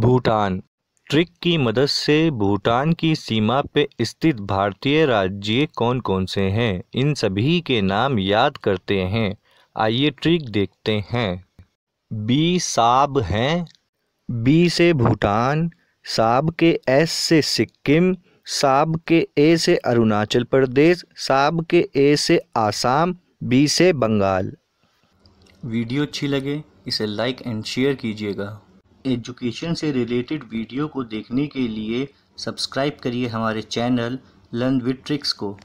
Bhutan trick की मदद से भूटान की सीमा पे स्थित भारतीय राज्य कौन कौन से हैं इन सभी के नाम याद करते हैं आइए ट्रिक देखते हैं बी साब हैं बी से भूटान साब के एस से सिक्किम साब के ए से अरुणाचल प्रदेश साब के ए से आसाम बी से बंगाल वीडियो अच्छी लगे इसे लाइक एंड शेयर कीजिएगा एजुकेशन से रिलेटेड वीडियो को देखने के लिए सब्सक्राइब करिए हमारे चैनल लर्न विद ट्रिक्स को